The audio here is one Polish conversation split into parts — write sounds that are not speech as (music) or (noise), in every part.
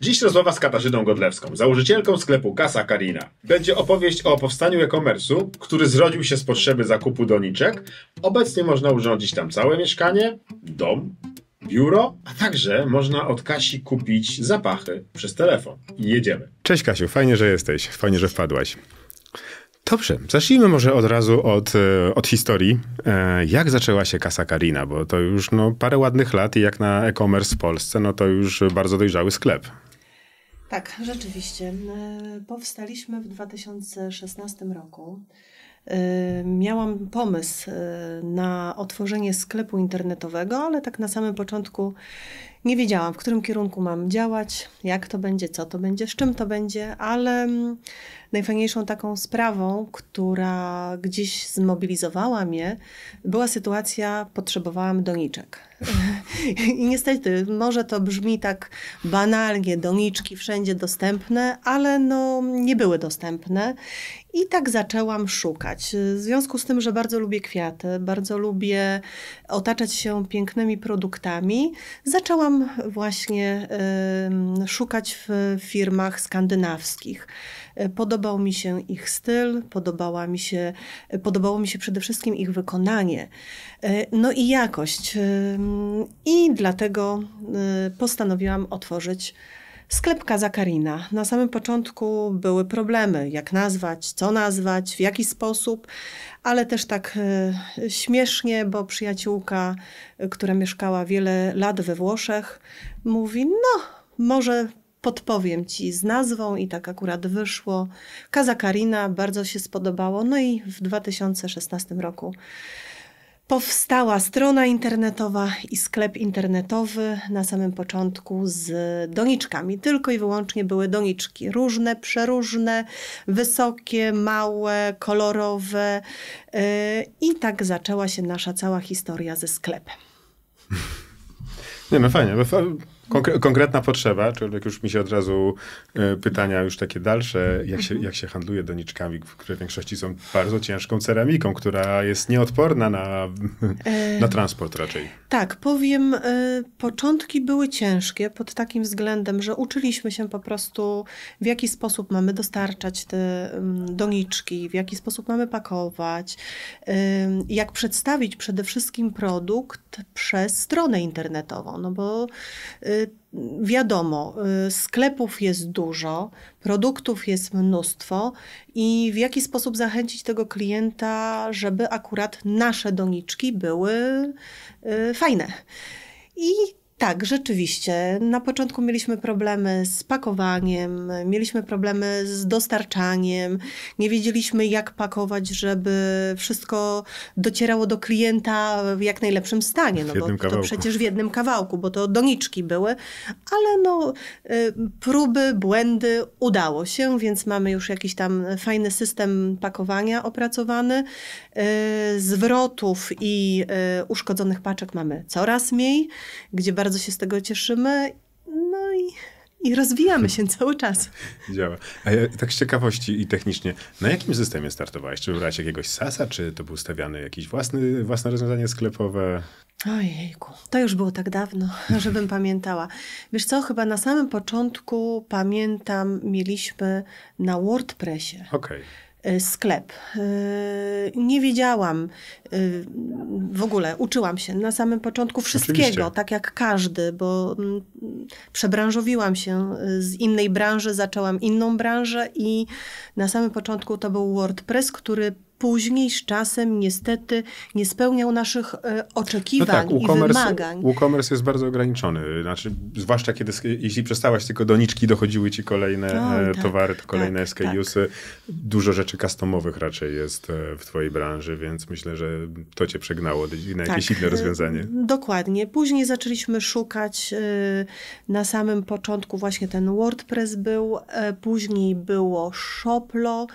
Dziś rozmowa z Katarzyną Godlewską, założycielką sklepu Casa Karina. Będzie opowieść o powstaniu e-commerce'u, który zrodził się z potrzeby zakupu doniczek. Obecnie można urządzić tam całe mieszkanie, dom, biuro, a także można od Kasi kupić zapachy przez telefon. I jedziemy. Cześć Kasiu, fajnie, że jesteś, fajnie, że wpadłaś. Dobrze, zacznijmy może od razu od, e, od historii. E, jak zaczęła się Kasa Karina? Bo to już no, parę ładnych lat i jak na e-commerce w Polsce, no to już bardzo dojrzały sklep. Tak, rzeczywiście. Powstaliśmy w 2016 roku. Y, miałam pomysł y, na otworzenie sklepu internetowego, ale tak na samym początku nie wiedziałam, w którym kierunku mam działać, jak to będzie, co to będzie, z czym to będzie, ale mm, najfajniejszą taką sprawą, która gdzieś zmobilizowała mnie, była sytuacja, potrzebowałam doniczek. (laughs) I niestety, może to brzmi tak banalnie, doniczki wszędzie dostępne, ale no nie były dostępne i tak zaczęłam szukać. W związku z tym, że bardzo lubię kwiaty, bardzo lubię otaczać się pięknymi produktami, zaczęłam właśnie szukać w firmach skandynawskich. Podobał mi się ich styl, podobała mi się, podobało mi się przede wszystkim ich wykonanie, e, no i jakość. I dlatego e, postanowiłam otworzyć Sklep Zakarina. Karina. Na samym początku były problemy, jak nazwać, co nazwać, w jaki sposób, ale też tak e, śmiesznie, bo przyjaciółka, e, która mieszkała wiele lat we Włoszech, mówi: No, może podpowiem ci z nazwą, i tak akurat wyszło. Kazakarina Karina bardzo się spodobało, no i w 2016 roku Powstała strona internetowa i sklep internetowy na samym początku z doniczkami. Tylko i wyłącznie były doniczki. Różne, przeróżne, wysokie, małe, kolorowe. Yy, I tak zaczęła się nasza cała historia ze sklepem. Nie no fajnie, Konkre konkretna potrzeba, jak już mi się od razu e, pytania już takie dalsze, jak się, mhm. jak się handluje doniczkami, które w większości są bardzo ciężką ceramiką, która jest nieodporna na, e, na transport raczej. Tak, powiem, e, początki były ciężkie pod takim względem, że uczyliśmy się po prostu w jaki sposób mamy dostarczać te doniczki, w jaki sposób mamy pakować, jak przedstawić przede wszystkim produkt przez stronę internetową, no bo y, Y, wiadomo, y, sklepów jest dużo, produktów jest mnóstwo i w jaki sposób zachęcić tego klienta, żeby akurat nasze doniczki były y, fajne. I tak, rzeczywiście. Na początku mieliśmy problemy z pakowaniem, mieliśmy problemy z dostarczaniem, nie wiedzieliśmy jak pakować, żeby wszystko docierało do klienta w jak najlepszym stanie. No bo to przecież w jednym kawałku, bo to doniczki były, ale no y, próby, błędy udało się, więc mamy już jakiś tam fajny system pakowania opracowany. Y, zwrotów i y, uszkodzonych paczek mamy coraz mniej, gdzie bardzo bardzo się z tego cieszymy. No i, i rozwijamy się cały czas. Działa. A ja, tak z ciekawości i technicznie, na jakim systemie startowałeś? Czy wybrałeś jakiegoś sasa, czy to był stawiany jakieś własny, własne rozwiązanie sklepowe? Ojejku, to już było tak dawno, (laughs) żebym pamiętała. Wiesz co, chyba na samym początku pamiętam, mieliśmy na WordPressie. Okej. Okay Y, sklep. Y, nie wiedziałam y, w ogóle, uczyłam się na samym początku wszystkiego, Oczywiście. tak jak każdy, bo mm, przebranżowiłam się z innej branży, zaczęłam inną branżę i na samym początku to był WordPress, który później z czasem niestety nie spełniał naszych e, oczekiwań no tak, i wymagań. WooCommerce jest bardzo ograniczony, znaczy, zwłaszcza kiedy, jeśli przestałaś tylko doniczki, dochodziły ci kolejne no, tak, towary, kolejne tak, SKUsy. Tak. Dużo rzeczy customowych raczej jest e, w twojej branży, więc myślę, że to cię przegnało na jakieś tak, inne rozwiązanie. Dokładnie. Później zaczęliśmy szukać na samym początku właśnie ten WordPress był, później było Shoplo,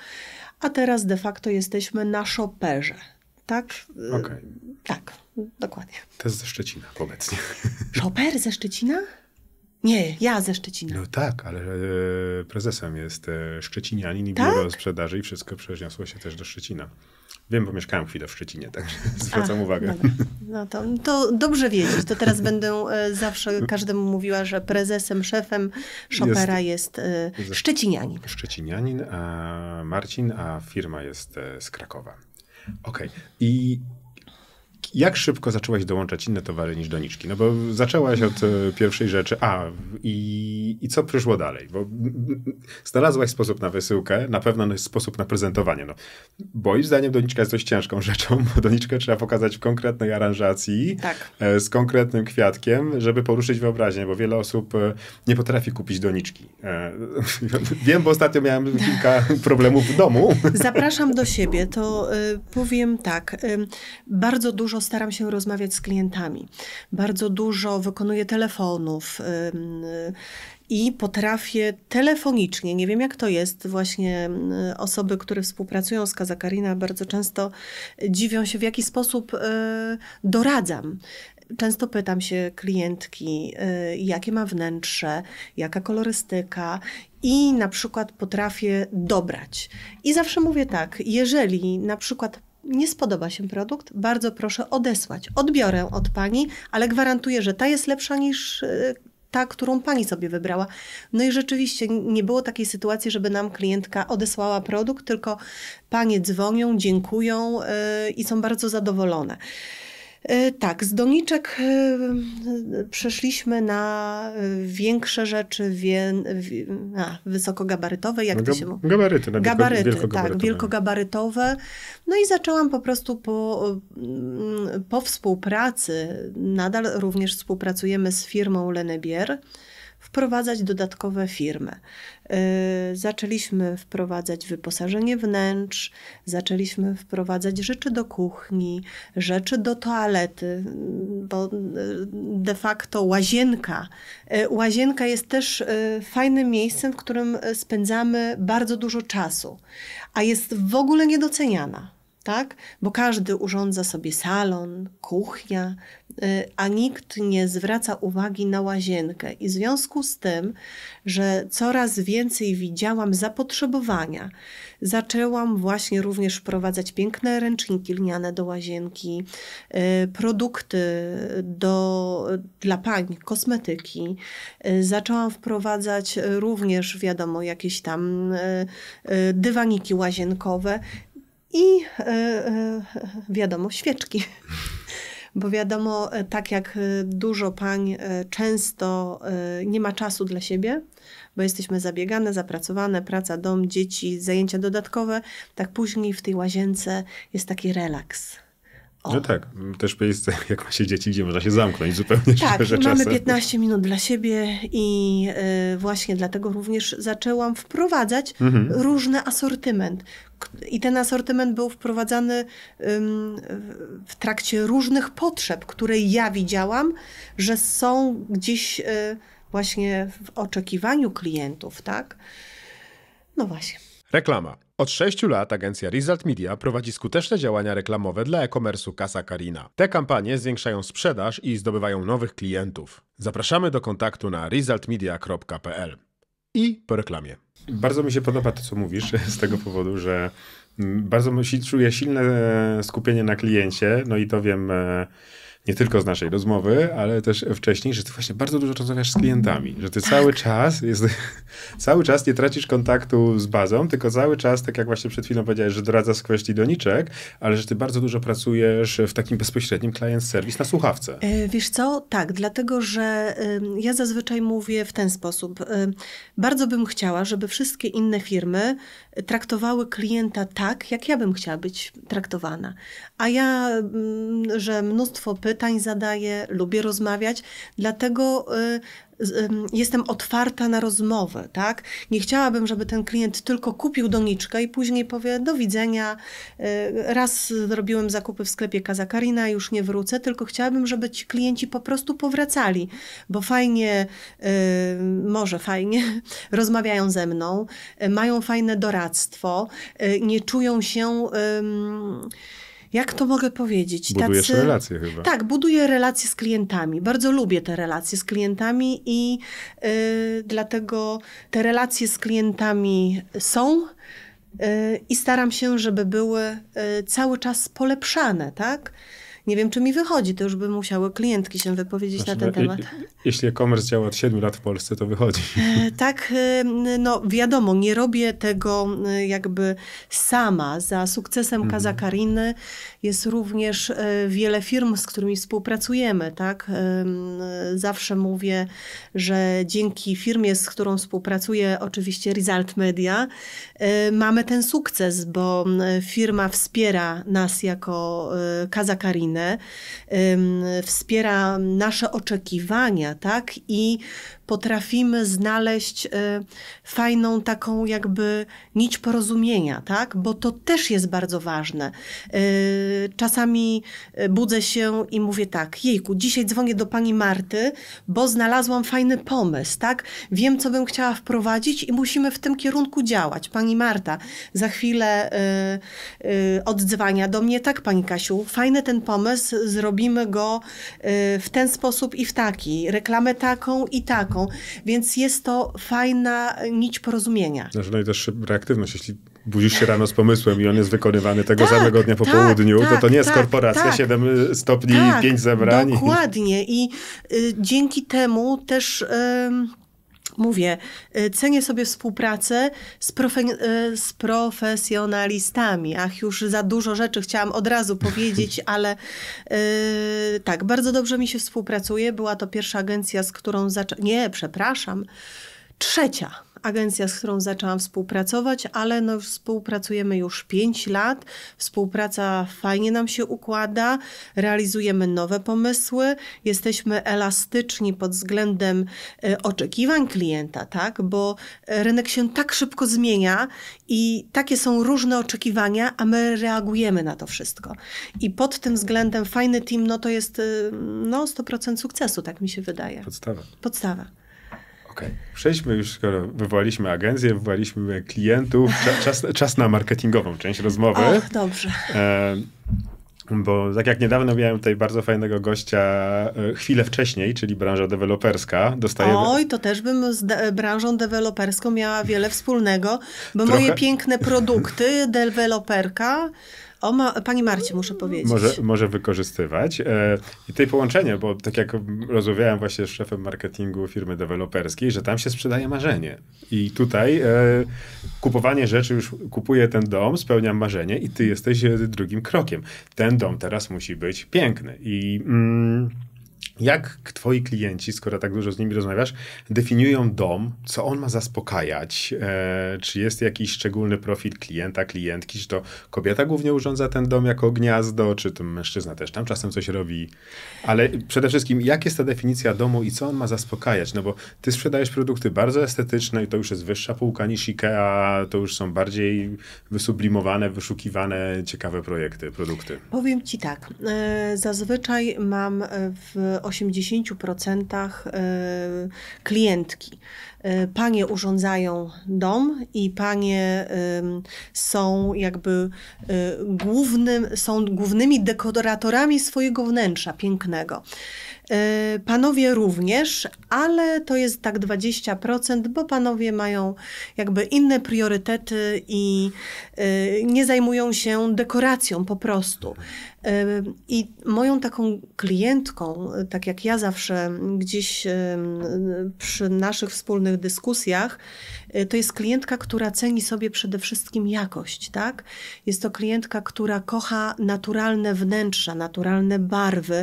a teraz de facto jesteśmy na Szoperze. Tak? Okay. Tak, dokładnie. To jest ze Szczecina obecnie. (laughs) Szoper ze Szczecina? Nie, ja ze Szczecina. No tak, ale e, prezesem jest e, Szczecinianin i tak? biuro sprzedaży i wszystko przeniosło się też do Szczecina. Wiem, bo mieszkałam chwilę w Szczecinie, także (laughs) zwracam uwagę. Dobra. No to, to, dobrze wiedzieć. To teraz będę e, zawsze każdemu mówiła, że prezesem, szefem Chopera jest, jest e, Szczecinianin. Szczecinianin, a Marcin, a firma jest e, z Krakowa. Okej. Okay. I jak szybko zaczęłaś dołączać inne towary niż doniczki? No bo zaczęłaś od e, pierwszej rzeczy, a i, i co przyszło dalej? Bo znalazłaś sposób na wysyłkę, na pewno sposób na prezentowanie. No, moim zdaniem doniczka jest dość ciężką (laughs) rzeczą, bo doniczkę trzeba pokazać w konkretnej aranżacji, tak. E, z konkretnym kwiatkiem, żeby poruszyć wyobraźnię, bo wiele osób e, nie potrafi kupić doniczki. (laughs) Wiem, bo ostatnio miałem kilka (laughs) problemów w domu. Zapraszam do siebie, to powiem tak. Bardzo dużo staram się rozmawiać z klientami. Bardzo dużo wykonuję telefonów i potrafię telefonicznie, nie wiem jak to jest, właśnie y, osoby, które współpracują z Kazakarina bardzo często dziwią się, w jaki sposób y, doradzam. Często pytam się klientki, y, jakie ma wnętrze, jaka kolorystyka, i na przykład potrafię dobrać. I zawsze mówię tak, jeżeli na przykład nie spodoba się produkt, bardzo proszę odesłać. Odbiorę od pani, ale gwarantuję, że ta jest lepsza niż e, ta, którą pani sobie wybrała. No i rzeczywiście nie było takiej sytuacji, żeby nam klientka odesłała produkt, tylko panie dzwonią, dziękują e, i są bardzo zadowolone. E, tak, z doniczek e, przeszliśmy na e, większe rzeczy, wie, a, wysokogabarytowe, jak no, to się mówi? Gabaryty, na no, gabaryty, wielkogabarytowe. tak, no. wielkogabarytowe. No i zaczęłam po prostu po, mm, po współpracy, nadal również współpracujemy z firmą Lenebier, wprowadzać dodatkowe firmy. Y, zaczęliśmy wprowadzać wyposażenie wnętrz, zaczęliśmy wprowadzać rzeczy do kuchni, rzeczy do toalety, mm, bo y, de facto łazienka. Y, łazienka jest też fajnym miejscem, w którym spędzamy bardzo dużo czasu, a jest w ogóle niedoceniana tak? Bo każdy urządza sobie salon, kuchnia, y, a nikt nie zwraca uwagi na łazienkę. I w związku z tym, że coraz więcej widziałam zapotrzebowania, zaczęłam właśnie również wprowadzać piękne ręczniki lniane do łazienki, y, produkty do, dla pań, kosmetyki. Y, zaczęłam wprowadzać również, wiadomo, jakieś tam dywaniki łazienkowe i e, e, wiadomo, świeczki. (laughs) Bo wiadomo, e, tak jak dużo pań często nie ma czasu dla siebie, bo jesteśmy zabiegane, zapracowane, praca, dom, dzieci, zajęcia dodatkowe, tak później w tej łazience jest taki relaks o. No tak, też miejsce, (laughs) jak ma się dzieci, gdzie można się zamknąć zupełnie. Tak, i mamy 15 minut dla siebie i y, właśnie dlatego również zaczęłam wprowadzać mhm. różny asortyment. I ten asortyment był wprowadzany w trakcie różnych potrzeb, które ja widziałam, że są gdzieś y, właśnie w oczekiwaniu klientów, tak? No właśnie. Reklama. Od 6 lat agencja Result Media prowadzi skuteczne działania reklamowe dla e-commerce'u Casa Karina. Te kampanie zwiększają sprzedaż i zdobywają nowych klientów. Zapraszamy do kontaktu na resultmedia.pl i po reklamie. Bardzo mi się podoba to, co mówisz, (laughs) z tego powodu, że mm, bardzo czuję silne e, skupienie na kliencie, no i to wiem e, nie tylko z naszej rozmowy, ale też wcześniej, że ty właśnie bardzo dużo rozmawiasz z klientami, że ty tak. cały czas jest, (laughs) cały czas nie tracisz kontaktu z bazą, tylko cały czas, tak jak właśnie przed chwilą powiedziałeś, że doradzasz z kwestii doniczek, ale że ty bardzo dużo pracujesz w takim bezpośrednim client service na słuchawce. E, wiesz co? Tak, dlatego, że ja zazwyczaj mówię w ten sposób. Bardzo bym chciała, żeby wszystkie inne firmy traktowały klienta tak, jak ja bym chciała być traktowana. A ja, mm, że mnóstwo pytań zadaję, lubię rozmawiać, dlatego y, jestem otwarta na rozmowę, tak? Nie chciałabym, żeby ten klient tylko kupił doniczkę i później powie do widzenia, e, raz zrobiłem zakupy w sklepie Kazakarina, już nie wrócę, tylko chciałabym, żeby ci klienci po prostu powracali, bo fajnie, e, może fajnie, (laughs) rozmawiają ze mną, e, mają fajne doradztwo, nie czują się jak to mogę powiedzieć? Budujesz Tacy, relacje chyba. Tak, buduję relacje z klientami. Bardzo lubię te relacje z klientami i y, dlatego te relacje z klientami są y, i staram się, żeby były y, cały czas polepszane, tak? Nie wiem, czy mi wychodzi, to już by musiały klientki się wypowiedzieć znaczy, na ten temat. jeśli e-commerce działa od 7 lat w Polsce, to wychodzi. E, tak, e, no wiadomo, nie robię tego e, jakby sama. Za sukcesem mhm. Kazakariny jest również e, wiele firm, z którymi współpracujemy. Tak? E, e, zawsze mówię, że dzięki firmie, z którą współpracuję, oczywiście Result Media, mamy ten sukces, bo firma wspiera nas jako Kazakarinę, wspiera nasze oczekiwania, tak? I potrafimy znaleźć fajną taką jakby nić porozumienia, tak? Bo to też jest bardzo ważne. Y, czasami y, budzę się i mówię tak, jejku, dzisiaj dzwonię do pani Marty, bo znalazłam fajny pomysł, tak? Wiem, co bym chciała wprowadzić i musimy w tym kierunku działać. Pani Marta za chwilę y, y, oddzwania do mnie, tak, pani Kasiu, fajny ten pomysł, zrobimy go y, w ten sposób i w taki, reklamę taką i taką, więc jest to fajna y, nić porozumienia. Znaczy, no i też reaktywność, jeśli budzisz się rano z pomysłem i on jest wykonywany tego tak, samego dnia po tak, południu, tak, to to tak, nie jest tak, korporacja tak, 7 y, stopni i 5 tak, zebrań. Dokładnie i y, dzięki temu też... Y, mówię, cenię sobie współpracę z, profe- y, z, profesjonalistami. Ach, już za dużo rzeczy chciałam od razu (laughs) powiedzieć, ale y, tak, bardzo dobrze mi się współpracuje. Była to pierwsza agencja, z którą zaczęłam. Nie, przepraszam. Trzecia agencja, z którą zaczęłam współpracować, ale no współpracujemy już 5 lat. Współpraca fajnie nam się układa, realizujemy nowe pomysły, jesteśmy elastyczni pod względem e, oczekiwań klienta, tak? Bo e, rynek się tak szybko zmienia i takie są różne oczekiwania, a my reagujemy na to wszystko. I pod tym względem fajny team, no to jest e, no 100% sukcesu, tak mi się wydaje. Podstawa. Podstawa okay. przejdźmy już, skoro wywołaliśmy agencję, wywołaliśmy klientów, czas, czas, na marketingową część rozmowy. Och, dobrze. E, bo tak jak niedawno miałem tutaj bardzo fajnego gościa e, chwilę wcześniej, czyli branża deweloperska. Dostajemy... Oj, to też bym z de branżą deweloperską miała wiele wspólnego, bo Trochę... moje piękne produkty, deweloperka o, ma, pani Marcie muszę powiedzieć. Może, może wykorzystywać. E, I tej połączenie, bo tak jak rozmawiałem właśnie z szefem marketingu firmy deweloperskiej, że tam się sprzedaje marzenie. I tutaj e, kupowanie rzeczy, już kupuję ten dom, spełniam marzenie i ty jesteś e, drugim krokiem. Ten dom teraz musi być piękny. I... Mm, jak twoi klienci, skoro tak dużo z nimi rozmawiasz, definiują dom, co on ma zaspokajać? E, czy jest jakiś szczególny profil klienta, klientki? Czy to kobieta głównie urządza ten dom jako gniazdo, czy to mężczyzna też tam czasem coś robi? Ale przede wszystkim, jak jest ta definicja domu i co on ma zaspokajać? No bo ty sprzedajesz produkty bardzo estetyczne i to już jest wyższa półka niż IKEA, to już są bardziej wysublimowane, wyszukiwane, ciekawe projekty, produkty. Powiem ci tak. E, zazwyczaj mam e, w 80% e, klientki. E, panie urządzają dom i panie są jakby e, głównym, są głównymi dekoratorami swojego wnętrza pięknego. Panowie również, ale to jest tak 20%, bo panowie mają jakby inne priorytety i nie zajmują się dekoracją po prostu. I moją taką klientką, tak jak ja zawsze gdzieś przy naszych wspólnych dyskusjach, e, to jest klientka, która ceni sobie przede wszystkim jakość, tak? Jest to klientka, która kocha naturalne wnętrza, naturalne barwy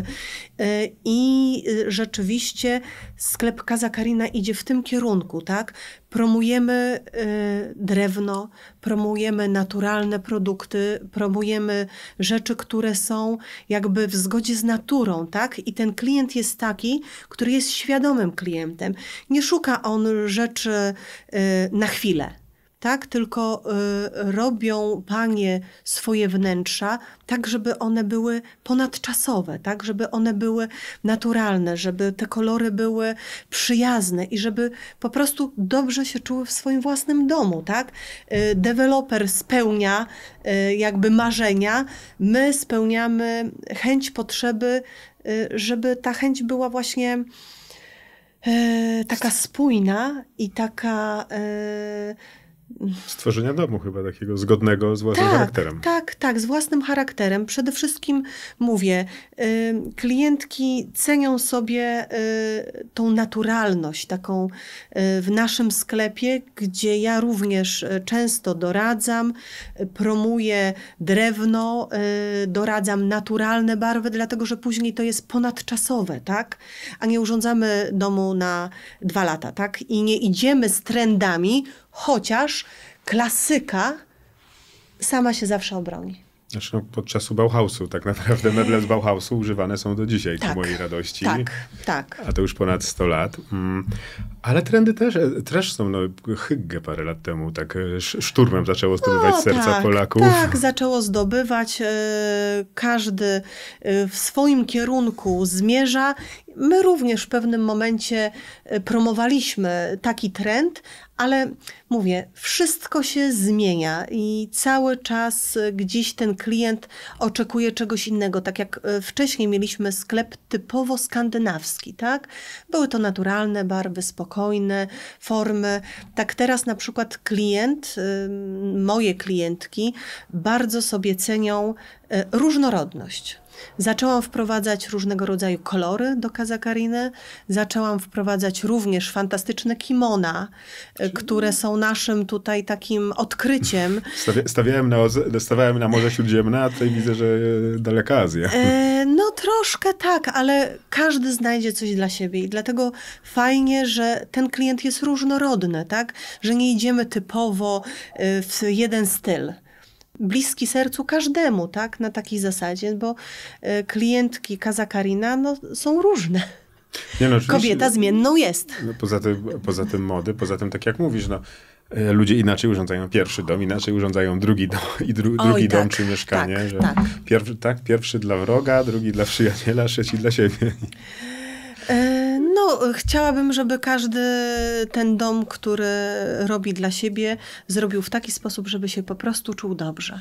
e, i e, rzeczywiście sklep Kaza Karina idzie w tym kierunku, tak? Promujemy y, drewno, promujemy naturalne produkty, promujemy rzeczy, które są jakby w zgodzie z naturą, tak? I ten klient jest taki, który jest świadomym klientem. Nie szuka on rzeczy y, na chwilę tak? Tylko y, robią panie swoje wnętrza tak, żeby one były ponadczasowe, tak? Żeby one były naturalne, żeby te kolory były przyjazne i żeby po prostu dobrze się czuły w swoim własnym domu, tak? Y, deweloper spełnia y, jakby marzenia, my spełniamy chęć, potrzeby, y, żeby ta chęć była właśnie y, taka spójna i taka. Yy Stworzenia domu chyba takiego zgodnego z własnym tak, charakterem. Tak, tak, z własnym charakterem. Przede wszystkim mówię, y, klientki cenią sobie y, tą naturalność, taką y, w naszym sklepie, gdzie ja również często doradzam, promuję drewno, doradzam naturalne barwy, dlatego że później to jest ponadczasowe, tak? A nie urządzamy domu na dwa lata, tak? I nie idziemy z trendami, chociaż klasyka sama się zawsze obroni. Zresztą podczas Bauhausu tak naprawdę meble z Bauhausu używane są do dzisiaj, tak, ku mojej radości. Tak, tak. A to już ponad 100 lat. Mm. Ale trendy też, e, też są. No, Hygge parę lat temu tak e, szturmem zaczęło zdobywać no serca tak, Polaków. Tak, zaczęło zdobywać. E, każdy w swoim kierunku zmierza My również w pewnym momencie e, promowaliśmy taki trend, ale mówię, wszystko się zmienia i cały czas e, gdzieś ten klient oczekuje czegoś innego. Tak jak e, wcześniej mieliśmy sklep typowo skandynawski, tak? Były to naturalne barwy, spokojne formy. Tak teraz na przykład klient, moje klientki bardzo sobie cenią różnorodność Zaczęłam wprowadzać różnego rodzaju kolory do kazakariny, zaczęłam wprowadzać również fantastyczne kimona, Czyli... E, które są naszym tutaj takim odkryciem. stawiałem, na, stawiałem na Morze Śródziemne, a tutaj widzę, że e, daleka Azja. E, no troszkę tak, ale każdy znajdzie coś dla siebie i dlatego fajnie, że ten klient jest różnorodny, tak? Że nie idziemy typowo e, w jeden styl bliski sercu każdemu, tak? Na takiej zasadzie, bo e, klientki Karina, no, są różne. Nie, no, Kobieta zmienną jest. No, poza, tym, poza tym mody, poza tym tak jak mówisz, no, e, ludzie inaczej urządzają pierwszy dom, inaczej urządzają drugi dom i dru, Oj, drugi tak, dom czy mieszkanie. Tak, że tak. Pierwszy, tak, pierwszy dla wroga, drugi dla przyjaciela, (laughs) trzeci dla siebie. E no, chciałabym, żeby każdy ten dom, który robi dla siebie, zrobił w taki sposób, żeby się po prostu czuł dobrze.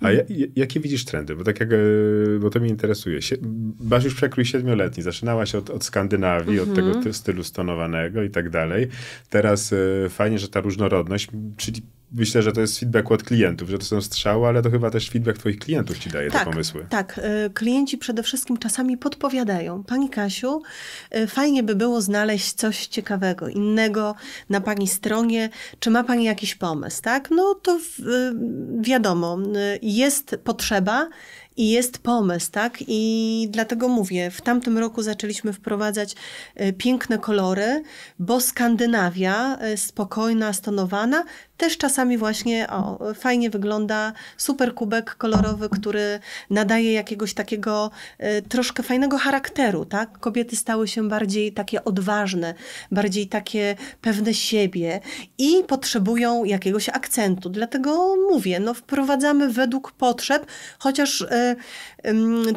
A ja, jakie widzisz trendy? Bo tak jak, e, bo to mnie interesuje. masz już przekrój siedmioletni. Zaczynałaś od, od Skandynawii, mm -hmm. od tego mhm. stylu stonowanego i tak dalej. Teraz y, fajnie, że ta różnorodność, czyli myślę, że to jest feedback od klientów, że to są strzały, ale to chyba też feedback twoich klientów ci daje tak, te pomysły. Tak, e, klienci przede wszystkim czasami podpowiadają. Pani Kasiu, e, fajnie by było znaleźć coś ciekawego, innego na pani stronie. Czy ma pani jakiś pomysł, tak? No to e, wiadomo, jest potrzeba i jest pomysł, tak? I dlatego mówię, w tamtym roku zaczęliśmy wprowadzać piękne kolory, bo Skandynawia, spokojna, stonowana, też czasami właśnie, o, fajnie wygląda, super kubek kolorowy, który nadaje jakiegoś takiego e, troszkę fajnego charakteru, tak? Kobiety stały się bardziej takie odważne, bardziej takie pewne siebie i potrzebują jakiegoś akcentu. Dlatego mówię, no wprowadzamy według potrzeb, chociaż e,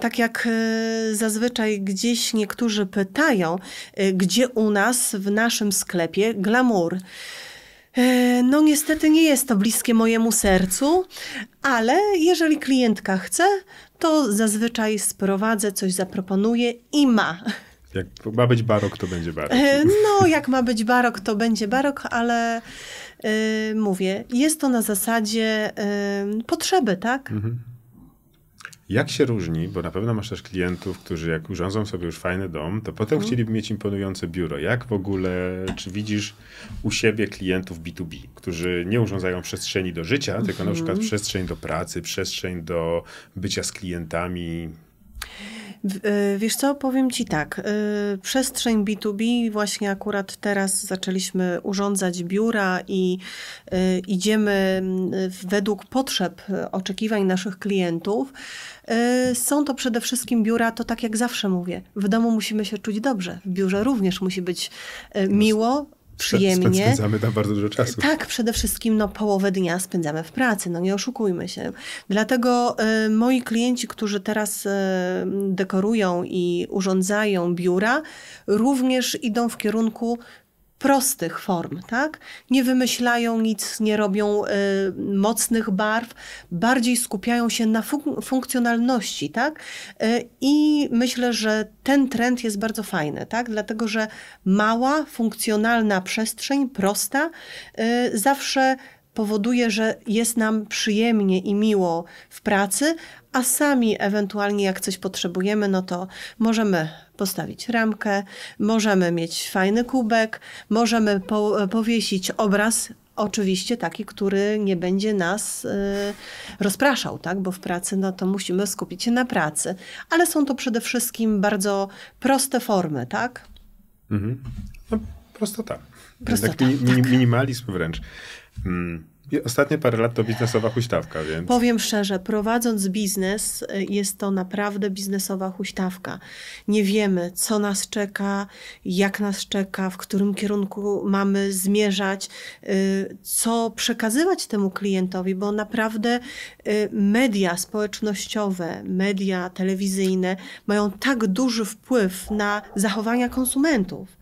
tak jak e, zazwyczaj gdzieś niektórzy pytają, gdzie u nas w naszym sklepie glamour. E, no niestety nie jest to bliskie mojemu sercu, ale jeżeli klientka chce, to zazwyczaj sprowadzę, coś zaproponuję i ma. Jak ma być barok, to będzie barok. E, no, jak ma być barok, to będzie barok, ale e, mówię, jest to na zasadzie potrzeby, tak? Mhm. Jak się różni, bo na pewno masz też klientów, którzy jak urządzą sobie już fajny dom, to potem mhm. chcieliby mieć imponujące biuro. Jak w ogóle, czy widzisz u siebie klientów B2B, którzy nie urządzają przestrzeni do życia, mhm. tylko na mhm. przykład przestrzeń do pracy, przestrzeń do bycia z klientami? E, wiesz co, powiem Ci tak. E, przestrzeń B2B, właśnie akurat teraz zaczęliśmy urządzać biura i e, idziemy mm, według potrzeb, oczekiwań naszych klientów. E, są to przede wszystkim biura, to tak jak zawsze mówię, w domu musimy się czuć dobrze, w biurze również musi być e, no, miło, przyjemnie. Spędzamy tam bardzo dużo czasu. E, tak, przede wszystkim no, połowę dnia spędzamy w pracy, no nie oszukujmy się. Dlatego y, moi klienci, którzy teraz y, dekorują i urządzają biura, również idą w kierunku prostych form, tak? Nie wymyślają nic, nie robią y, mocnych barw, bardziej skupiają się na fun funkcjonalności, tak? Y, I myślę, że ten trend jest bardzo fajny, tak? Dlatego, że mała, funkcjonalna przestrzeń, prosta, y, zawsze powoduje, że jest nam przyjemnie i miło w pracy, a sami ewentualnie jak coś potrzebujemy, no to możemy postawić ramkę, możemy mieć fajny kubek, możemy po, powiesić obraz oczywiście taki, który nie będzie nas y, rozpraszał, tak? bo w pracy no to musimy skupić się na pracy. Ale są to przede wszystkim bardzo proste formy, tak? Mhm. No, prostota. prostota tak, tak mi, tak. Minimalizm wręcz. Mm. Ostatnie parę lat to biznesowa huśtawka, więc. Powiem szczerze, prowadząc biznes, y, jest to naprawdę biznesowa huśtawka. Nie wiemy, co nas czeka, jak nas czeka, w którym kierunku mamy zmierzać, y, co przekazywać temu klientowi, bo naprawdę y, media społecznościowe, media telewizyjne mają tak duży wpływ na zachowania konsumentów,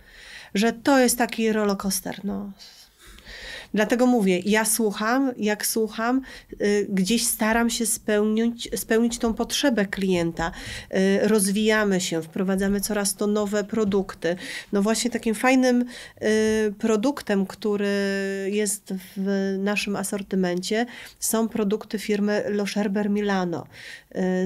że to jest taki rollercoaster. No Dlatego mówię, ja słucham, jak słucham, y, gdzieś staram się spełnić, spełnić tą potrzebę klienta. Y, rozwijamy się, wprowadzamy coraz to nowe produkty. No właśnie takim fajnym y, produktem, który jest w naszym asortymencie są produkty firmy Lo Scherber Milano.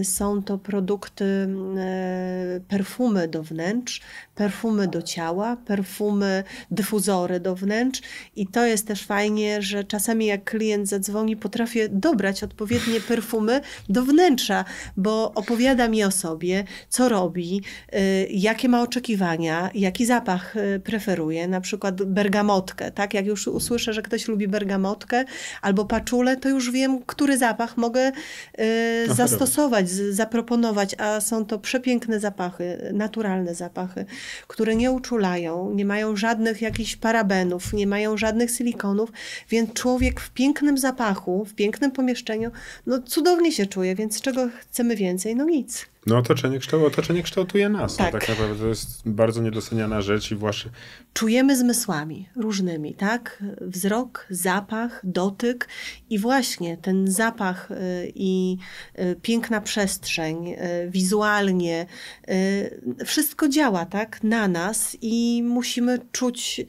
Y, są to produkty, y, perfumy do wnętrz, perfumy do ciała, perfumy, dyfuzory do wnętrz. I to jest też fajnie, że czasami jak klient zadzwoni, potrafię dobrać odpowiednie perfumy do wnętrza, bo opowiada mi o sobie, co robi, y, jakie ma oczekiwania, jaki zapach preferuje, na przykład bergamotkę. Tak? Jak już usłyszę, że ktoś lubi bergamotkę albo paczulę, to już wiem, który zapach mogę zastosować zaproponować, a są to przepiękne zapachy, naturalne zapachy, które nie uczulają, nie mają żadnych jakichś parabenów, nie mają żadnych silikonów, więc człowiek w pięknym zapachu, w pięknym pomieszczeniu, no cudownie się czuje, więc czego chcemy więcej? No nic. No otoczenie, kształt, otoczenie kształtuje nas. No, tak. No, tak naprawdę to jest bardzo niedoceniana rzecz i właśnie... Czujemy zmysłami różnymi, tak? Wzrok, zapach, dotyk i właśnie ten zapach y, i y, piękna przestrzeń, y, wizualnie, wszystko działa, tak? Na nas i musimy czuć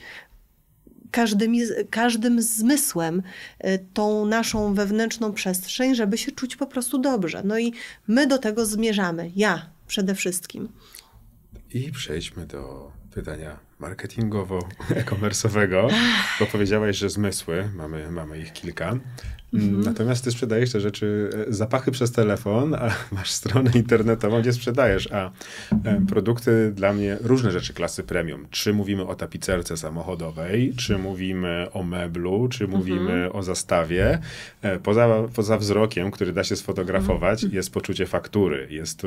każdym, każdym zmysłem y, tą naszą wewnętrzną przestrzeń, żeby się czuć po prostu dobrze. No i my do tego zmierzamy. Ja przede wszystkim. I przejdźmy do pytania marketingowo ekomersowego. bo powiedziałaś, że zmysły, mamy, mamy ich kilka. Mhm. Natomiast ty sprzedajesz te rzeczy, e, zapachy przez telefon, a (laughs) masz stronę internetową, gdzie sprzedajesz, a e, produkty dla mnie, różne rzeczy klasy premium. Czy mówimy o tapicerce samochodowej, czy mówimy o meblu, czy mówimy mhm. o zastawie. E, poza, poza wzrokiem, który da się sfotografować, mhm. jest poczucie faktury, jest,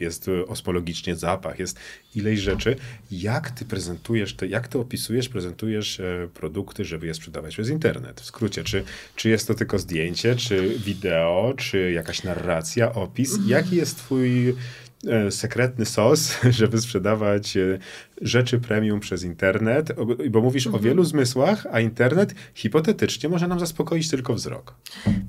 jest ospologicznie zapach, jest ileś rzeczy. Jak ty prezentujesz prezentujesz, jak ty opisujesz, prezentujesz e, produkty, żeby je sprzedawać przez internet? W skrócie, czy, czy jest to tylko zdjęcie, czy wideo, czy jakaś narracja, opis? Mhm. Jaki jest twój e, sekretny sos, (laughs) żeby sprzedawać e, rzeczy premium przez internet, bo mówisz mhm. o wielu zmysłach, a internet hipotetycznie może nam zaspokoić tylko wzrok.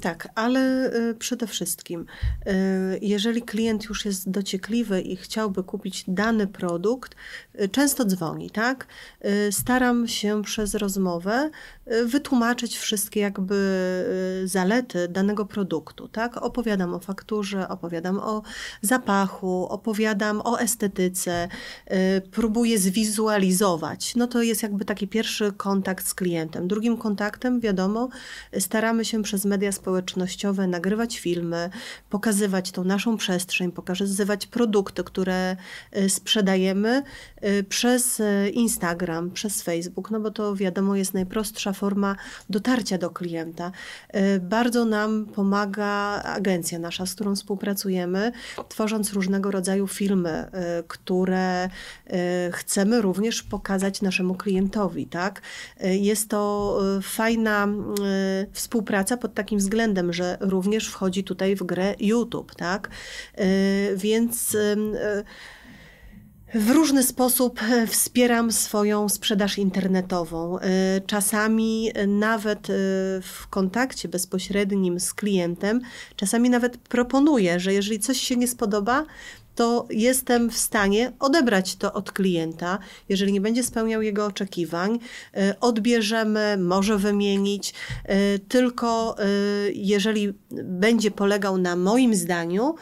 Tak, ale y, przede wszystkim, y, jeżeli klient już jest dociekliwy i chciałby kupić dany produkt, y, często dzwoni, tak? Staram się przez rozmowę wytłumaczyć wszystkie jakby zalety danego produktu, tak? Opowiadam o fakturze, opowiadam o zapachu, opowiadam o estetyce, próbuję je zwizualizować. No to jest jakby taki pierwszy kontakt z klientem. Drugim kontaktem, wiadomo, staramy się przez media społecznościowe nagrywać filmy, pokazywać tą naszą przestrzeń, pokazywać produkty, które y, sprzedajemy y, przez y, Instagram, przez Facebook, no bo to wiadomo jest najprostsza forma dotarcia do klienta. Bardzo nam pomaga agencja nasza, z którą współpracujemy, tworząc różnego rodzaju filmy, które chcemy chcemy również pokazać naszemu klientowi. Tak? Jest to e, fajna e, współpraca pod takim względem, że również wchodzi tutaj w grę YouTube. Tak? E, więc w różny sposób wspieram swoją sprzedaż internetową. Czasami nawet w kontakcie bezpośrednim z klientem, czasami nawet proponuję, że jeżeli coś się nie spodoba, to jestem w stanie odebrać to od klienta. Jeżeli nie będzie spełniał jego oczekiwań, e, odbierzemy, może wymienić, e, tylko e, jeżeli będzie polegał na moim zdaniu,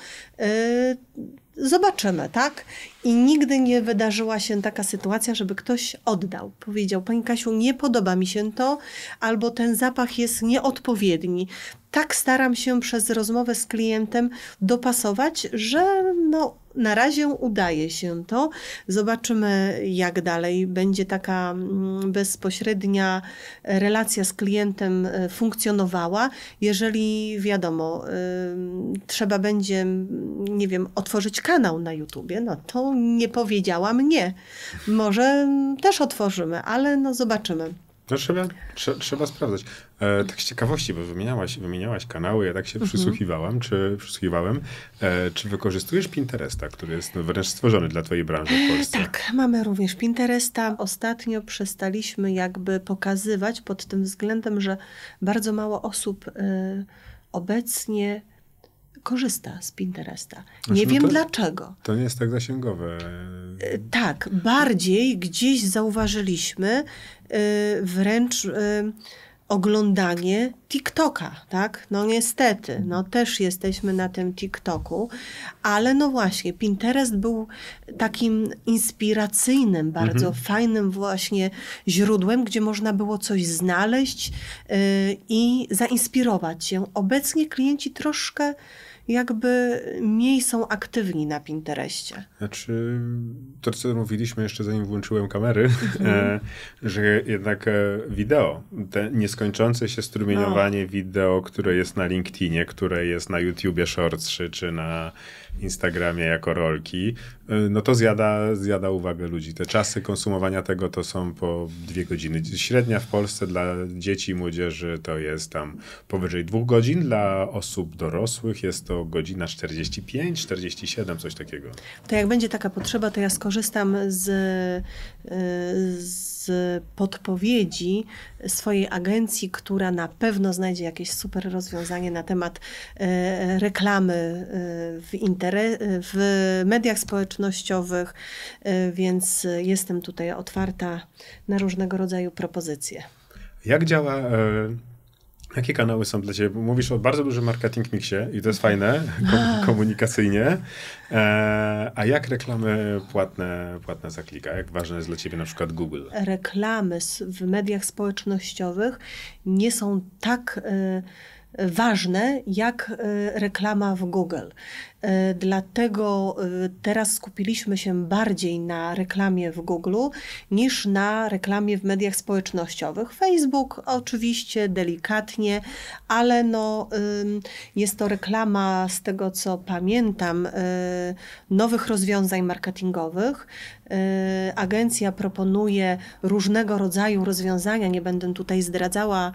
zobaczymy, tak? I nigdy nie wydarzyła się taka sytuacja, żeby ktoś oddał. Powiedział, Pani Kasiu, nie podoba mi się to, albo ten zapach jest nieodpowiedni. Tak staram się przez rozmowę z klientem dopasować, że no, na razie udaje się to. Zobaczymy, jak dalej będzie taka mm, bezpośrednia relacja z klientem e, funkcjonowała. Jeżeli wiadomo, e, trzeba będzie, nie wiem, otworzyć kanał na YouTubie, no to nie powiedziałam nie. Może też otworzymy, ale no zobaczymy. No trzeba, trze, trzeba sprawdzać. E, tak z ciekawości, bo wymieniałaś, wymieniałaś kanały, ja tak się mhm. przysłuchiwałam, czy przysłuchiwałem. E, czy wykorzystujesz Pinteresta, który jest no, wręcz stworzony dla twojej branży w e, Polsce? Tak, mamy również Pinteresta. Ostatnio przestaliśmy jakby pokazywać pod tym względem, że bardzo mało osób y, obecnie korzysta z Pinteresta. Znaczy, nie no wiem no to, dlaczego. To nie jest tak zasięgowe. E, tak, bardziej gdzieś zauważyliśmy e, wręcz. E, oglądanie TikToka, tak? No niestety, mhm. no też jesteśmy na tym TikToku, ale no właśnie, Pinterest był takim inspiracyjnym, mhm. bardzo mhm. fajnym właśnie źródłem, gdzie można było coś znaleźć i zainspirować się. Obecnie klienci troszkę jakby mniej są aktywni na Pinterestie. Znaczy, to co mówiliśmy jeszcze zanim włączyłem kamery, mhm. (laughs) E, że jednak e, wideo, te nieskończące się strumieniowanie no. wideo, które jest na LinkedInie, które jest na YouTubie Shorts czy na Instagramie jako rolki, y, no to zjada, zjada uwagę ludzi. Te czasy konsumowania tego to są po dwie godziny. Średnia w Polsce dla dzieci i młodzieży to jest tam powyżej dwóch godzin, dla osób dorosłych jest to godzina 45, 47, coś takiego. To jak będzie taka potrzeba, to ja skorzystam z, y, z z podpowiedzi swojej agencji, która na pewno znajdzie jakieś super rozwiązanie na temat e, reklamy e, w, w mediach społecznościowych, e, więc jestem tutaj otwarta na różnego rodzaju propozycje. Jak działa Jakie kanały są dla Ciebie? Mówisz o bardzo dużym marketing miksie i to jest fajne (laughs) kom komunikacyjnie. E, a jak reklamy płatne, płatne za klika? Jak ważne jest dla Ciebie na przykład Google? Reklamy w mediach społecznościowych nie są tak. Y ważne jak e, reklama w Google. E, dlatego e, teraz skupiliśmy się bardziej na reklamie w Google niż na reklamie w mediach społecznościowych. Facebook oczywiście delikatnie, ale no, jest to reklama z tego co pamiętam nowych rozwiązań marketingowych. Y, agencja proponuje różnego rodzaju rozwiązania. Nie będę tutaj zdradzała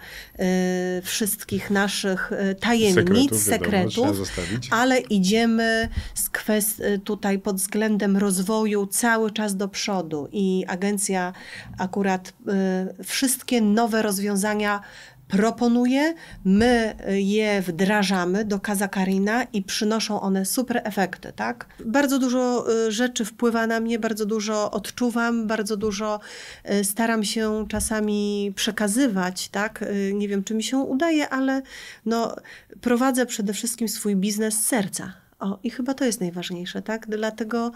y, wszystkich naszych y, tajemnic, sekretów, sekretów ale idziemy z kwest tutaj pod względem rozwoju cały czas do przodu i agencja akurat wszystkie nowe rozwiązania proponuje, my y, je wdrażamy do Kazakarina i przynoszą one super efekty, tak? Bardzo dużo y, rzeczy wpływa na mnie, bardzo dużo odczuwam, bardzo dużo y, staram się czasami przekazywać, tak? Nie wiem, czy mi się udaje, ale no, prowadzę przede wszystkim swój biznes z serca. O, i chyba to jest najważniejsze, tak? Dlatego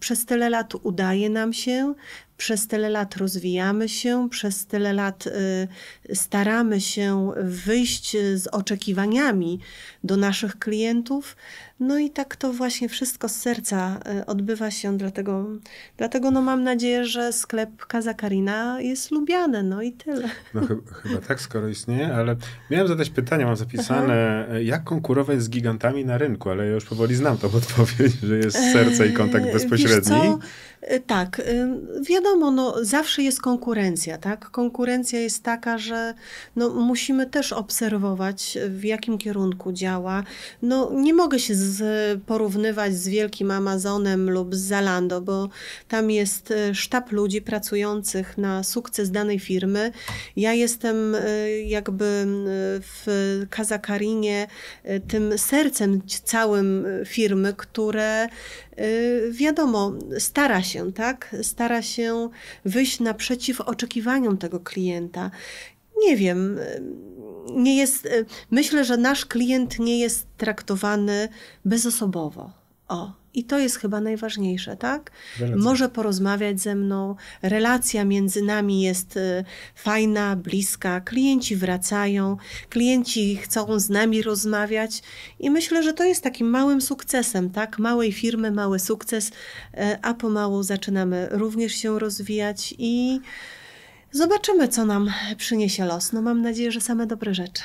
przez tyle lat udaje nam się, przez tyle lat rozwijamy się, przez tyle lat y, staramy się wyjść y, z oczekiwaniami do naszych klientów. No i tak to właśnie wszystko z serca y, odbywa się, dlatego, dlatego no mam nadzieję, że sklep Kaza Karina jest lubiany, no i tyle. No chyba, (laughs) chyba tak, skoro istnieje, ale miałem zadać pytanie, mam zapisane, Aha. jak konkurować z gigantami na rynku, ale ja już powoli znam tą (laughs) odpowiedź, że jest serce i kontakty tak yy, bezpośredni. E, tak, e, wiadomo, no, zawsze jest konkurencja, tak? Konkurencja jest taka, że no, musimy też obserwować, w jakim kierunku działa. No, nie mogę się z, porównywać z wielkim Amazonem lub z Zalando, bo tam jest e, sztab ludzi pracujących na sukces danej firmy. Ja jestem jakby w Kazakarinie tym sercem całym firmy, które wiadomo, stara się się, tak? Stara się wyjść naprzeciw oczekiwaniom tego klienta. Nie wiem, y, nie jest, y, myślę, że nasz klient nie jest traktowany bezosobowo. O, i to jest chyba najważniejsze, tak? Relacja. Może porozmawiać ze mną, relacja między nami jest y, fajna, bliska, klienci wracają, klienci chcą z nami rozmawiać i myślę, że to jest takim małym sukcesem, tak? Małej firmy, mały sukces, y, a pomału zaczynamy również się rozwijać i zobaczymy, co nam przyniesie los. No mam nadzieję, że same dobre rzeczy.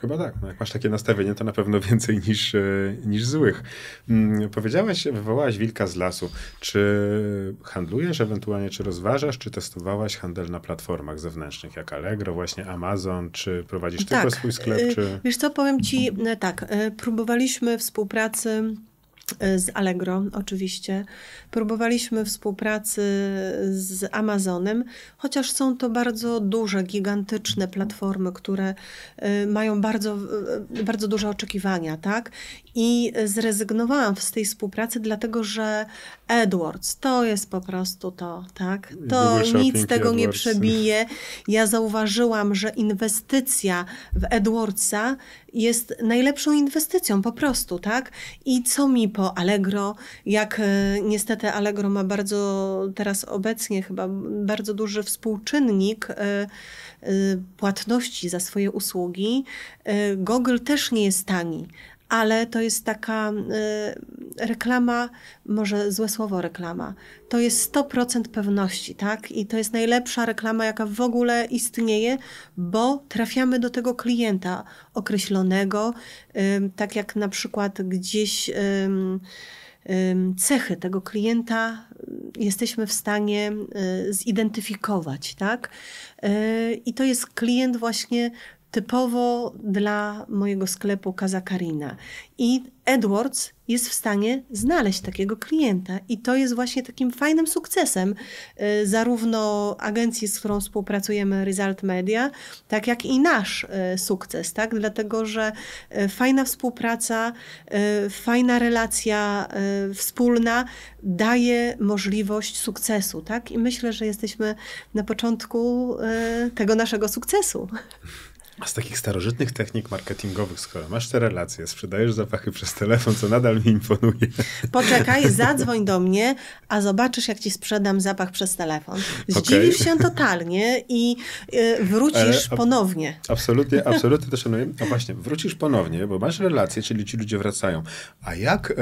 Chyba tak. No jak masz takie nastawienie, to na pewno (laughs) więcej niż, e, niż złych. Mm, Powiedziałaś, wywołałaś wilka z lasu. Czy handlujesz ewentualnie, czy rozważasz, czy testowałaś handel na platformach zewnętrznych, jak Allegro, właśnie Amazon, czy prowadzisz tak. tylko swój sklep? Y, czy... Wiesz co, powiem ci, e, tak, e, próbowaliśmy współpracy E, z Allegro oczywiście. Próbowaliśmy współpracy z Amazonem, chociaż są to bardzo duże, gigantyczne platformy, które e, mają bardzo, e, bardzo duże oczekiwania, tak? I zrezygnowałam z tej współpracy, dlatego że Edwards to jest po prostu to, tak? To nic tego Edwards. nie przebije. Ja zauważyłam, że inwestycja w Edwardsa jest najlepszą inwestycją po prostu, tak? I co mi po Allegro, jak e, niestety Allegro ma bardzo teraz obecnie chyba bardzo duży współczynnik e, e, płatności za swoje usługi, Google też nie jest tani, ale to jest taka y, reklama, może złe słowo reklama, to jest 100% pewności, tak? I to jest najlepsza reklama, jaka w ogóle istnieje, bo trafiamy do tego klienta określonego, y, tak jak na przykład gdzieś. Y, cechy tego klienta y, jesteśmy w stanie y, zidentyfikować, tak? Y, I to jest klient właśnie typowo dla mojego sklepu Kazakarina. I Edwards jest w stanie znaleźć takiego klienta. I to jest właśnie takim fajnym sukcesem y, zarówno agencji, z którą współpracujemy, Result Media, tak jak i nasz y, sukces, tak? Dlatego, że y, fajna współpraca, fajna relacja wspólna daje możliwość sukcesu, tak? I myślę, że jesteśmy na początku tego naszego sukcesu. A z takich starożytnych technik marketingowych, skoro masz te relacje, sprzedajesz zapachy przez telefon, co nadal mi imponuje. Poczekaj, (laughs) zadzwoń do mnie, a zobaczysz, jak ci sprzedam zapach przez telefon. Zdziwisz okay. się totalnie i y, wrócisz ponownie. Absolutnie, (laughs) absolutnie to szanuję. No właśnie, wrócisz ponownie, bo masz relacje, czyli ci ludzie wracają. A jak e,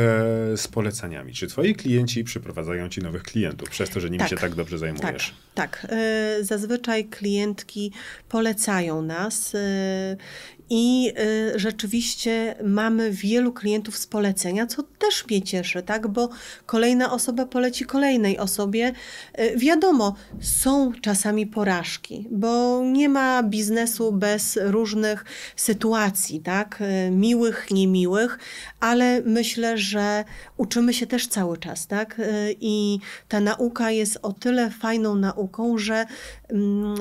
z polecaniami? Czy twoi klienci przyprowadzają ci nowych klientów przez to, że nimi tak. się tak dobrze zajmujesz? Tak, tak. E, zazwyczaj klientki polecają nas e, 嗯。I y, rzeczywiście mamy wielu klientów z polecenia, co też mnie cieszy, tak? Bo kolejna osoba poleci kolejnej osobie. Y, wiadomo, są czasami porażki, bo nie ma biznesu bez różnych sytuacji, tak? Y, miłych, niemiłych, ale myślę, że uczymy się też cały czas, tak? I ta nauka jest o tyle fajną nauką, że mm,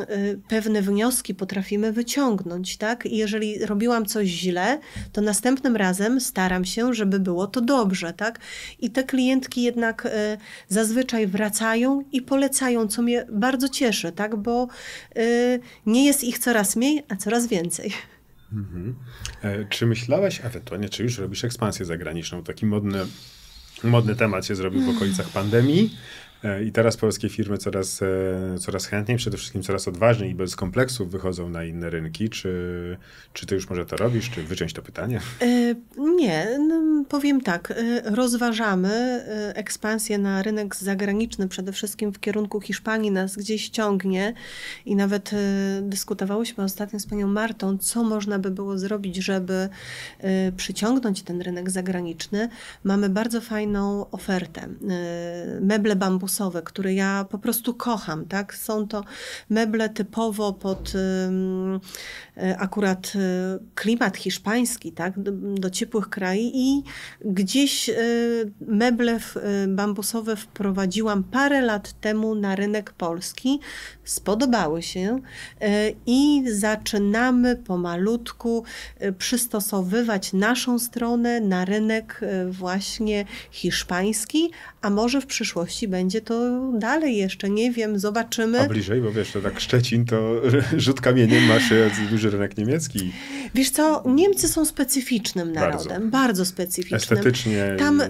pewne wnioski potrafimy wyciągnąć, tak? I jeżeli robiłam coś źle, to następnym razem staram się, żeby było to dobrze, tak? I te klientki jednak y, zazwyczaj wracają i polecają, co mnie bardzo cieszy, tak? Bo y, nie jest ich coraz mniej, a coraz więcej. Mhm. E, czy myślałaś ewentualnie, czy już robisz ekspansję zagraniczną? Taki modny, modny temat się zrobił w okolicach pandemii. E, I teraz polskie firmy coraz, e, coraz chętniej, przede wszystkim coraz odważniej i bez kompleksów wychodzą na inne rynki. Czy, czy ty już może to robisz? Czy wyciąć to pytanie? E, nie, no, powiem tak. Rozważamy ekspansję na rynek zagraniczny, przede wszystkim w kierunku Hiszpanii nas gdzieś ciągnie i nawet dyskutowałyśmy ostatnio z panią Martą, co można by było zrobić, żeby przyciągnąć ten rynek zagraniczny. Mamy bardzo fajną ofertę. Meble bambusowe kampusowe, które ja po prostu kocham, tak? Są to meble typowo pod e, akurat y, klimat hiszpański, tak? do ciepłych krajów i gdzieś y, meble y, bambusowe wprowadziłam parę lat temu na rynek polski spodobały się e, i zaczynamy pomalutku e, przystosowywać naszą stronę na rynek e, właśnie hiszpański, a może w przyszłości będzie to dalej jeszcze, nie wiem, zobaczymy. A bliżej, bo wiesz, to tak Szczecin to (laughs) rzut kamieniem masz duży rynek niemiecki. Wiesz co, Niemcy są specyficznym narodem, bardzo, bardzo specyficznym. Estetycznie. Tam y,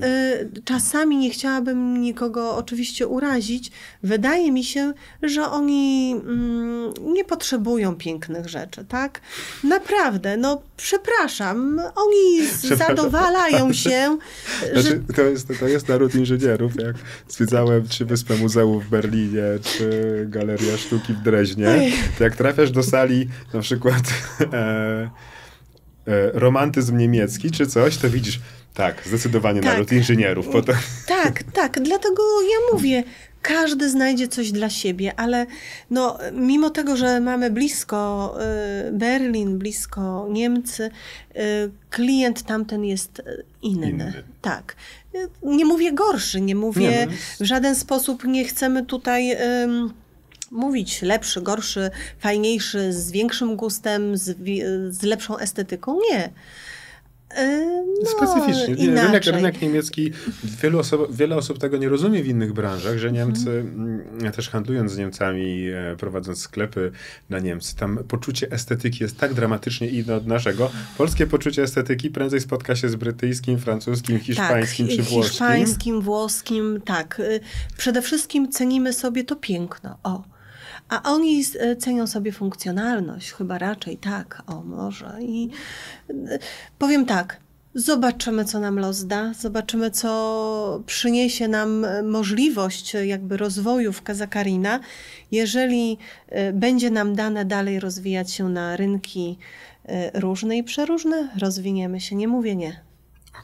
czasami nie chciałabym nikogo oczywiście urazić, wydaje mi się, że oni Mm, nie potrzebują pięknych rzeczy, tak? Naprawdę, no przepraszam, oni zadowalają się. (laughs) Znaczy, że... to, jest, to jest naród inżynierów. Jak zwiedzałem czy Wyspę Muzeum w Berlinie, czy Galeria Sztuki w Dreźnie, to jak trafiasz do sali na przykład. (laughs) E, e, romantyzm niemiecki czy coś, to widzisz, tak, zdecydowanie tak. naród inżynierów. Po to. Tak, tak, dlatego ja mówię, każdy znajdzie coś dla siebie, ale no, mimo tego, że mamy blisko y, Berlin, blisko Niemcy, y, klient tamten jest y, inny. inny. Tak. Nie mówię gorszy, nie mówię nie, no, w żaden sposób, nie chcemy tutaj. Um, mówić lepszy, gorszy, fajniejszy, z większym gustem, z, z lepszą estetyką. Nie. Yy, no, Specyficznie. rynek, rynek niemiecki, wielu osób, wiele osób tego nie rozumie w innych branżach, że mhm. Niemcy, mm, też handlując z Niemcami, e, prowadząc sklepy na Niemcy, tam poczucie estetyki jest tak dramatycznie inne od naszego. Polskie poczucie estetyki prędzej spotka się z brytyjskim, francuskim, tak, hiszpańskim tak, czy włoskim. Hiszpańskim, włoskim, tak. Y, przede wszystkim cenimy sobie to piękno. O a oni e, cenią sobie funkcjonalność, chyba raczej tak, o może. I e, powiem tak, Zobaczymy, co nam los da, zobaczymy, co przyniesie nam e, możliwość jakby rozwoju w Kazakarina, jeżeli będzie nam dane dalej rozwijać się na rynki różne i przeróżne, rozwiniemy się, nie mówię nie.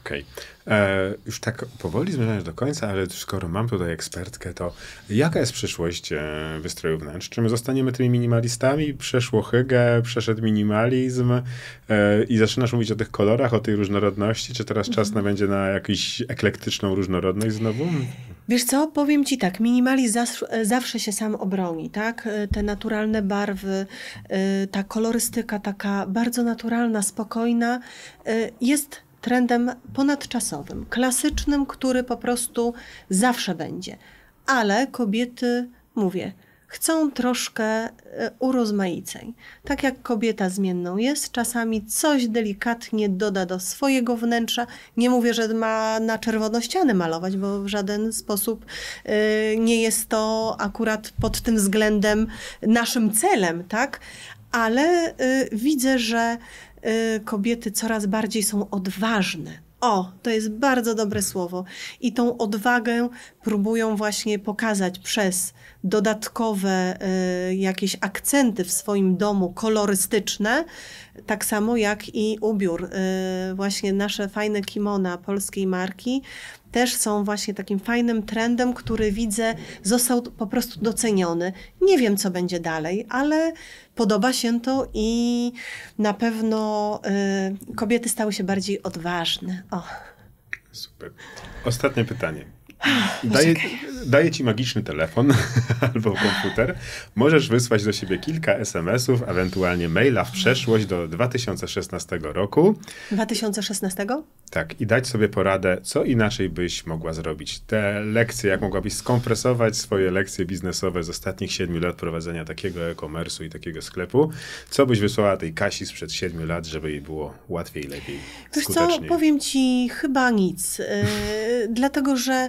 Okej. Okay. E, już tak powoli zmierzając do końca, ale skoro mam tutaj ekspertkę, to jaka jest przyszłość e, wystroju wnętrz? Czy my zostaniemy tymi minimalistami? Przeszło hygę, przeszedł minimalizm e, i zaczynasz mówić o tych kolorach, o tej różnorodności? Czy teraz czas mhm. będzie na jakąś eklektyczną różnorodność znowu? Wiesz co, powiem ci tak, minimalizm zas, e, zawsze się sam obroni, tak? E, te naturalne barwy, ta kolorystyka taka bardzo naturalna, spokojna jest trendem ponadczasowym, klasycznym, który po prostu zawsze będzie. Ale kobiety, mówię, chcą troszkę e, urozmaiceń. Tak jak kobieta zmienną jest, czasami coś delikatnie doda do swojego wnętrza. Nie mówię, że ma na czerwono ściany malować, bo w żaden sposób e, nie jest to akurat pod tym względem naszym celem, tak? Ale e, widzę, że Y, kobiety coraz bardziej są odważne. O, to jest bardzo dobre słowo. I tą odwagę próbują właśnie pokazać przez dodatkowe y, jakieś akcenty w swoim domu kolorystyczne, tak samo jak i ubiór. Y, właśnie nasze fajne kimona polskiej marki też są właśnie takim fajnym trendem, który widzę został po prostu doceniony. Nie wiem, co będzie dalej, ale podoba się to i na pewno y, kobiety stały się bardziej odważne. O. Super. Ostatnie pytanie. Daje, daje ci magiczny telefon (laughs) albo komputer. Możesz wysłać do siebie kilka SMS-ów, ewentualnie maila w przeszłość do 2016 roku. 2016? Tak, i dać sobie poradę, co inaczej byś mogła zrobić. Te lekcje, jak mogłabyś skompresować swoje lekcje biznesowe z ostatnich 7 lat prowadzenia takiego e-commerce'u i takiego sklepu. Co byś wysłała tej Kasi sprzed 7 lat, żeby jej było łatwiej, lepiej, Wiesz co, powiem ci chyba nic. Yy, dlatego, że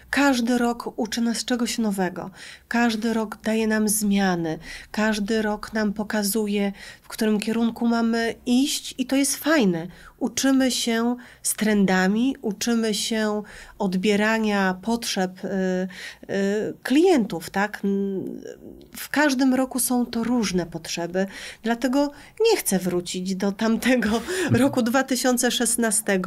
Każdy rok uczy nas czegoś nowego, każdy rok daje nam zmiany, każdy rok nam pokazuje, w którym kierunku mamy iść, i to jest fajne. Uczymy się z trendami, uczymy się odbierania potrzeb y, y, klientów, tak? W każdym roku są to różne potrzeby, dlatego nie chcę wrócić do tamtego (laughs) roku 2016.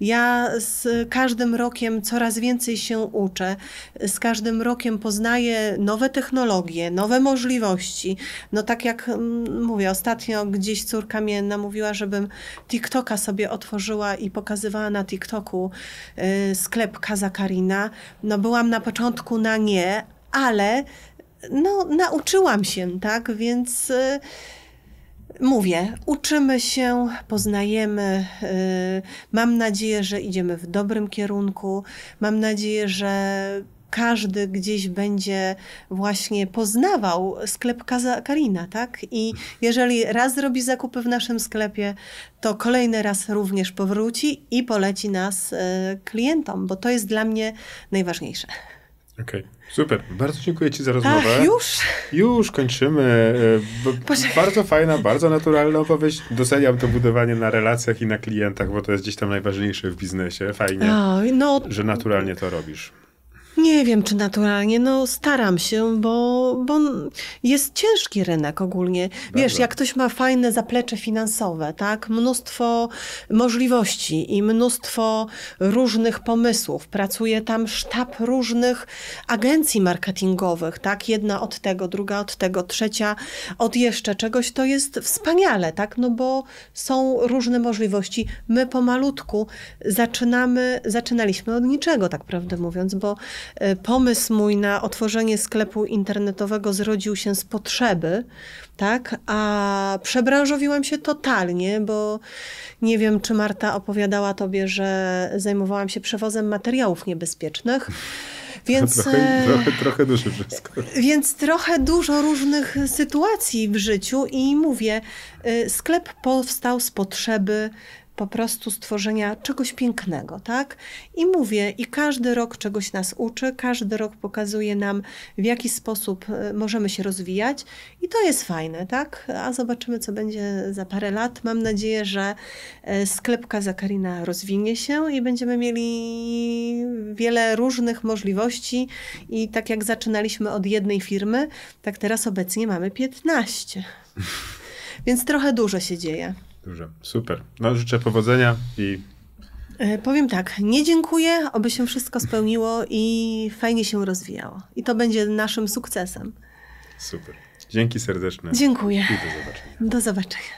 Ja z każdym rokiem coraz więcej się uczę uczę, z każdym rokiem poznaję nowe technologie, nowe możliwości. No tak jak mm, mówię, ostatnio gdzieś córka mnie namówiła, żebym TikToka sobie otworzyła i pokazywała na TikToku y, sklep Kazakarina. No byłam na początku na nie, ale no, nauczyłam się, tak? Więc y, Mówię, uczymy się, poznajemy. Y, mam nadzieję, że idziemy w dobrym kierunku. Mam nadzieję, że każdy gdzieś będzie właśnie poznawał sklep Kaza Karina, tak? I jeżeli raz zrobi zakupy w naszym sklepie, to kolejny raz również powróci i poleci nas y, klientom, bo to jest dla mnie najważniejsze. Okej, okay. super. Bardzo dziękuję Ci za rozmowę. Ach, już? Już kończymy. E, bardzo fajna, bardzo naturalna opowieść. Doceniam to budowanie na relacjach i na klientach, bo to jest gdzieś tam najważniejsze w biznesie. Fajnie, no... że naturalnie to robisz. Nie wiem, czy naturalnie. No staram się, bo, bo jest ciężki rynek ogólnie. Wiesz, jak ktoś ma fajne zaplecze finansowe, tak? Mnóstwo możliwości i mnóstwo różnych pomysłów. Pracuje tam sztab różnych agencji marketingowych, tak? Jedna od tego, druga od tego, trzecia od jeszcze czegoś. To jest wspaniale, tak? No bo są różne możliwości. My pomalutku zaczynamy, zaczynaliśmy od niczego, tak prawdę mówiąc, bo E, pomysł mój na otworzenie sklepu internetowego zrodził się z potrzeby, tak? A przebranżowiłam się totalnie, bo nie wiem, czy Marta opowiadała tobie, że zajmowałam się przewozem materiałów niebezpiecznych. (laughs) Więc, e, trochę, trochę, trochę dużo wszystko. (laughs) Więc trochę dużo różnych sytuacji w życiu i mówię, e, sklep powstał z potrzeby po prostu stworzenia czegoś pięknego, tak? I mówię, i każdy rok czegoś nas uczy, każdy rok pokazuje nam, w jaki sposób e, możemy się rozwijać, i to jest fajne, tak? A zobaczymy, co będzie za parę lat. Mam nadzieję, że e, sklepka Zakarina rozwinie się i będziemy mieli wiele różnych możliwości. I tak jak zaczynaliśmy od jednej firmy, tak teraz obecnie mamy 15. (laughs) Więc trochę dużo się dzieje. Dobrze, super. No, życzę powodzenia i. E, powiem tak, nie dziękuję, aby się wszystko spełniło i fajnie się rozwijało. I to będzie naszym sukcesem. Super. Dzięki serdeczne. Dziękuję. I do zobaczenia. Do zobaczenia.